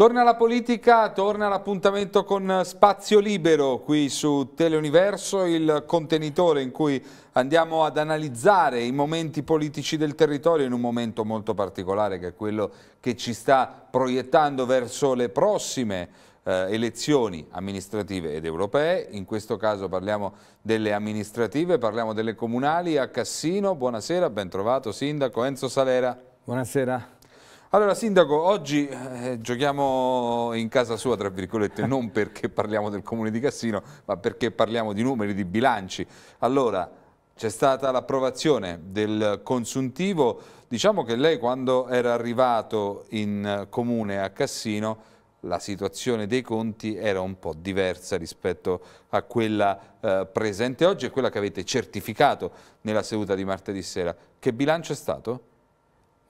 Torna la politica, torna l'appuntamento con Spazio Libero qui su Teleuniverso, il contenitore in cui andiamo ad analizzare i momenti politici del territorio in un momento molto particolare che è quello che ci sta proiettando verso le prossime eh, elezioni amministrative ed europee. In questo caso parliamo delle amministrative, parliamo delle comunali a Cassino. Buonasera, ben trovato Sindaco Enzo Salera. Buonasera. Allora Sindaco, oggi eh, giochiamo in casa sua, tra virgolette, non perché parliamo del Comune di Cassino, ma perché parliamo di numeri, di bilanci. Allora, c'è stata l'approvazione del consuntivo, diciamo che lei quando era arrivato in eh, Comune a Cassino la situazione dei conti era un po' diversa rispetto a quella eh, presente oggi e quella che avete certificato nella seduta di martedì sera. Che bilancio è stato?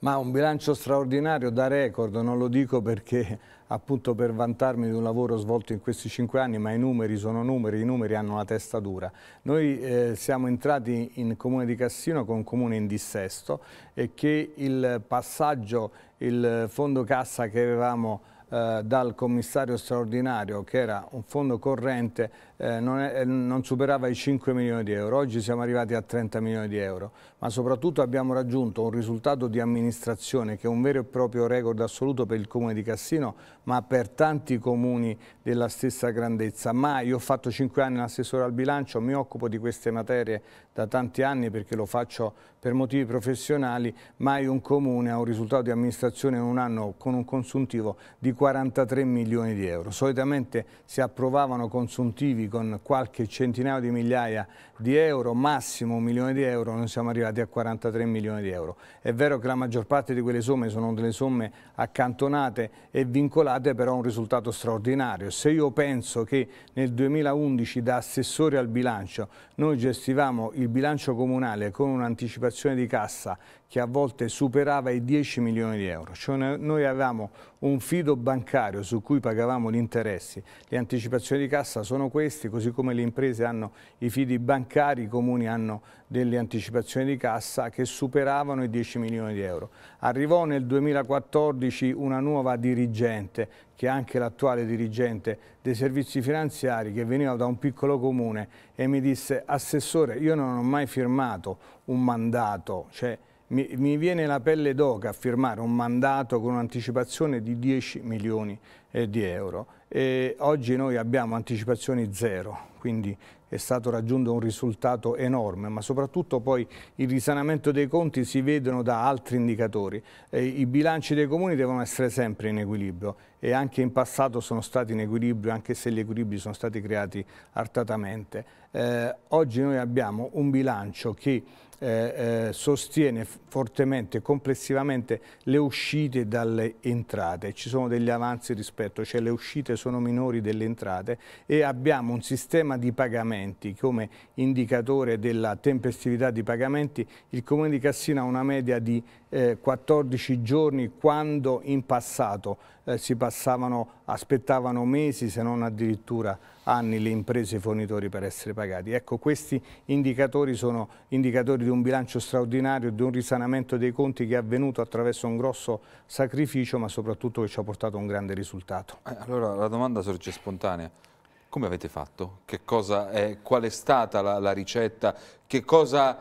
Ma un bilancio straordinario da record, non lo dico perché appunto per vantarmi di un lavoro svolto in questi cinque anni, ma i numeri sono numeri, i numeri hanno la testa dura. Noi eh, siamo entrati in Comune di Cassino con un comune in dissesto e che il passaggio, il fondo cassa che avevamo eh, dal commissario straordinario che era un fondo corrente eh, non, è, eh, non, superava i 5 milioni di euro, oggi siamo arrivati a 30 milioni di euro, ma soprattutto abbiamo raggiunto un risultato di amministrazione che è un vero e proprio record assoluto per il comune di Cassino, ma per tanti comuni della stessa grandezza. Ma io ho fatto 5 anni l'assessore al bilancio, mi occupo di queste materie da tanti anni perché lo faccio per motivi professionali, mai un comune ha un risultato di amministrazione in un anno con un consuntivo di 43 milioni di euro. Solitamente si approvavano consuntivi con qualche centinaio di migliaia di euro, massimo un milione di euro, noi siamo arrivati a 43 milioni di euro. È vero che la maggior parte di quelle somme sono delle somme accantonate e vincolate però a un risultato straordinario. Se io penso che nel 2011 da assessore al bilancio noi gestivamo il bilancio comunale con un'anticipazione di cassa che a volte superava i 10 milioni di euro, cioè noi avevamo un fido bancario su cui pagavamo gli interessi, le anticipazioni di cassa sono queste, così come le imprese hanno i fidi bancari, i comuni hanno delle anticipazioni di cassa che superavano i 10 milioni di euro. Arrivò nel 2014 una nuova dirigente, che è anche l'attuale dirigente dei servizi finanziari, che veniva da un piccolo comune e mi disse, assessore, io non ho mai firmato un mandato, cioè mi, mi viene la pelle d'oca a firmare un mandato con un'anticipazione di 10 milioni eh, di euro. E oggi noi abbiamo anticipazioni zero, quindi è stato raggiunto un risultato enorme, ma soprattutto poi il risanamento dei conti si vedono da altri indicatori. Eh, I bilanci dei comuni devono essere sempre in equilibrio e anche in passato sono stati in equilibrio, anche se gli equilibri sono stati creati artatamente. Eh, oggi noi abbiamo un bilancio che eh, eh, sostiene fortemente, complessivamente le uscite dalle entrate. Ci sono degli avanzi rispetto, cioè le uscite sono minori delle entrate e abbiamo un sistema di pagamenti come indicatore della tempestività di pagamenti. Il Comune di Cassina ha una media di eh, 14 giorni quando in passato eh, si passavano, aspettavano mesi se non addirittura anni le imprese e i fornitori per essere pagati. Ecco, questi indicatori sono indicatori di di un bilancio straordinario, di un risanamento dei conti che è avvenuto attraverso un grosso sacrificio ma soprattutto che ci ha portato un grande risultato. Eh, allora la domanda sorge spontanea. Come avete fatto? È, qual è stata la, la ricetta? Che cosa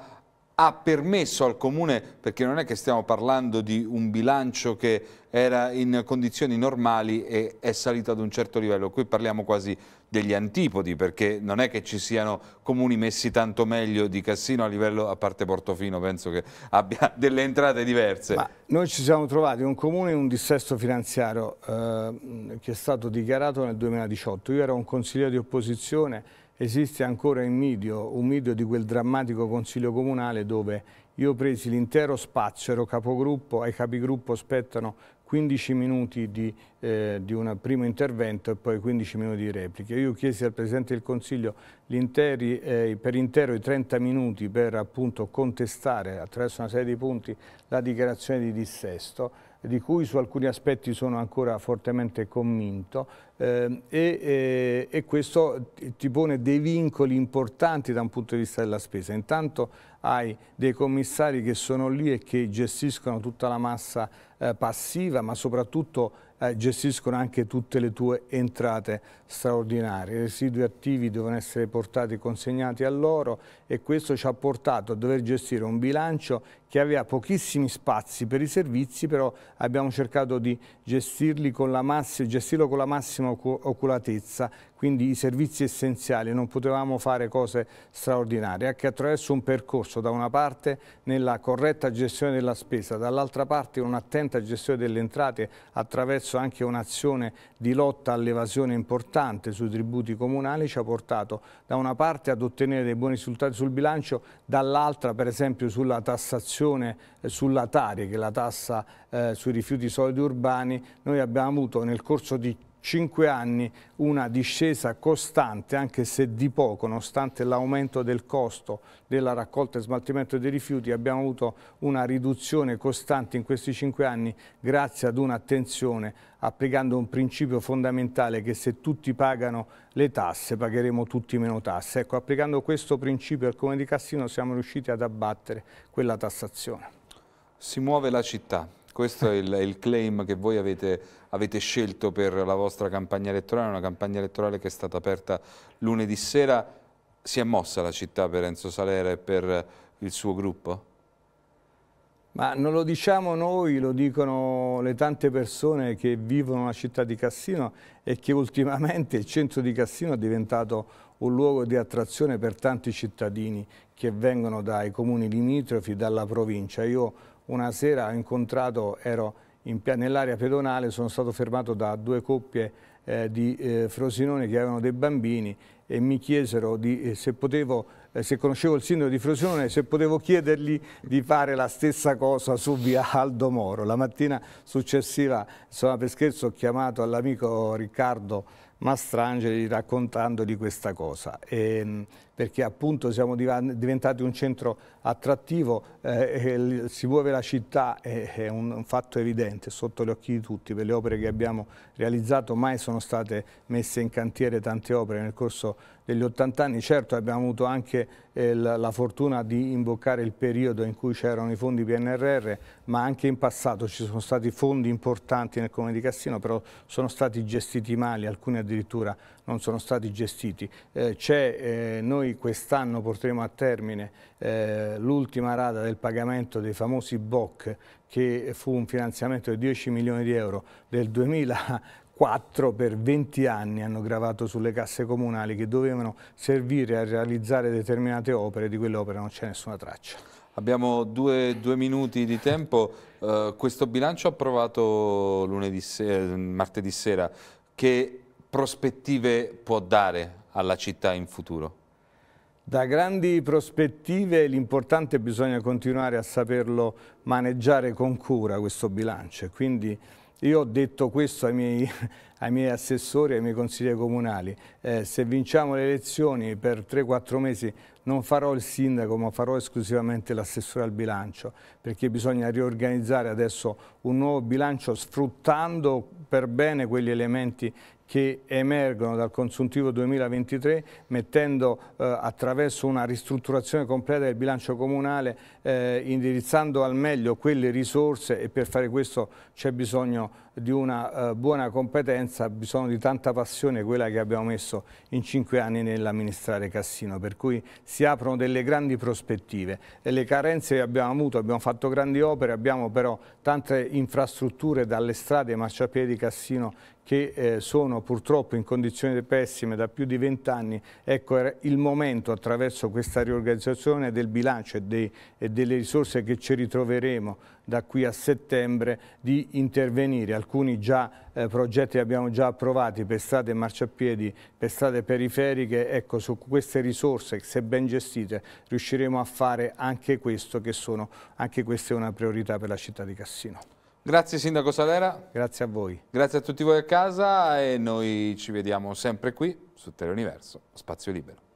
ha permesso al Comune, perché non è che stiamo parlando di un bilancio che era in condizioni normali e è salito ad un certo livello, qui parliamo quasi degli antipodi, perché non è che ci siano comuni messi tanto meglio di Cassino a livello, a parte Portofino, penso che abbia delle entrate diverse. Ma noi ci siamo trovati in un comune in un dissesto finanziario eh, che è stato dichiarato nel 2018, io ero un consigliere di opposizione esiste ancora in Midio, un Midio di quel drammatico consiglio comunale dove io presi l'intero spazio, ero capogruppo, ai capigruppo spettano 15 minuti di, eh, di, un primo intervento e poi 15 minuti di repliche. Io chiesi al Presidente del Consiglio eh, per intero i 30 minuti per appunto contestare attraverso una serie di punti la dichiarazione di dissesto di cui su alcuni aspetti sono ancora fortemente convinto eh, e, e, questo ti pone dei vincoli importanti da un punto di vista della spesa. Intanto hai dei commissari che sono lì e che gestiscono tutta la massa eh, passiva ma soprattutto eh, gestiscono anche tutte le tue entrate straordinarie. I residui attivi devono essere portati e consegnati a loro e questo ci ha portato a dover gestire un bilancio che aveva pochissimi spazi per i servizi, però abbiamo cercato di gestirlo con la massima oculatezza quindi i servizi essenziali, non potevamo fare cose straordinarie, anche attraverso un percorso da una parte nella corretta gestione della spesa, dall'altra parte un'attenta gestione delle entrate attraverso anche un'azione di lotta all'evasione importante sui tributi comunali ci ha portato da una parte ad ottenere dei buoni risultati sul bilancio, dall'altra per esempio sulla tassazione eh, sulla TARI, che è la tassa eh, sui rifiuti solidi urbani, noi abbiamo avuto nel corso di 5 anni una discesa costante anche se di poco nonostante l'aumento del costo della raccolta e smaltimento dei rifiuti abbiamo avuto una riduzione costante in questi 5 anni grazie ad un'attenzione applicando un principio fondamentale che se tutti pagano le tasse pagheremo tutti meno tasse ecco applicando questo principio al Comune di Cassino siamo riusciti ad abbattere quella tassazione si muove la città questo è il, il claim che voi avete, avete, scelto per la vostra campagna elettorale, una campagna elettorale che è stata aperta lunedì sera. Si è mossa la città per Enzo Salera e per il suo gruppo? Ma non lo diciamo noi, lo dicono le tante persone che vivono la città di Cassino e che ultimamente il centro di Cassino è diventato un luogo di attrazione per tanti cittadini che vengono dai comuni limitrofi, dalla provincia. Io una sera ho incontrato, ero nell'area pedonale, sono stato fermato da due coppie eh, di eh, Frosinone che avevano dei bambini e mi chiesero di, eh, se potevo eh, se conoscevo il sindaco di Frosinone, se potevo chiedergli di fare la stessa cosa su via Aldo Moro. La mattina successiva, insomma, per scherzo, ho chiamato all'amico Riccardo Mastrangeli raccontandogli questa cosa. E, ehm, perché appunto siamo diventati un centro attrattivo, eh, si muove la città, è, è un, fatto evidente, sotto gli occhi di tutti, per le opere che abbiamo realizzato mai sono state messe in cantiere tante opere nel corso degli 80 anni, certo abbiamo avuto anche eh, la, la, fortuna di imboccare il periodo in cui c'erano i fondi PNRR, ma anche in passato ci sono stati fondi importanti nel Comune di Cassino, però sono stati gestiti male, alcuni addirittura non sono stati gestiti. Eh, eh noi quest'anno porteremo a termine eh, l'ultima rata del pagamento dei famosi BOC che fu un finanziamento di 10 milioni di euro del 2004 per 20 anni hanno gravato sulle casse comunali che dovevano servire a realizzare determinate opere, di quelle opere non c'è nessuna traccia. Abbiamo due, due, minuti di tempo, uh, questo bilancio approvato sera, martedì sera, che prospettive può dare alla città in futuro? Da grandi prospettive l'importante è bisogna continuare a saperlo maneggiare con cura questo bilancio quindi io ho detto questo ai miei, ai miei assessori, ai miei consiglieri comunali, eh, se vinciamo le elezioni per 3-4 mesi non farò il sindaco ma farò esclusivamente l'assessore al bilancio perché bisogna riorganizzare adesso un nuovo bilancio sfruttando per bene quegli elementi che emergono dal consuntivo 2023 mettendo eh, attraverso una ristrutturazione completa del bilancio comunale eh, indirizzando al meglio quelle risorse e per fare questo c'è bisogno di una eh, buona competenza, bisogno di tanta passione quella che abbiamo messo in cinque anni nell'amministrare Cassino, per cui si aprono delle grandi prospettive. E eh, le carenze che abbiamo avuto, abbiamo fatto grandi opere, abbiamo però tante infrastrutture dalle strade ai marciapiedi Cassino che eh, sono purtroppo in condizioni pessime da più di vent'anni, ecco era il momento attraverso questa riorganizzazione del bilancio e, dei, e delle risorse che ci ritroveremo da qui a settembre di intervenire. Alcuni già, eh, progetti abbiamo già approvati per strade marciapiedi, per strade periferiche, ecco su queste risorse se ben gestite riusciremo a fare anche questo che sono, anche questa è una priorità per la città di Cassino. Grazie Sindaco Salera. Grazie a voi. Grazie a tutti voi a casa e noi ci vediamo sempre qui su Teleuniverso, Spazio Libero.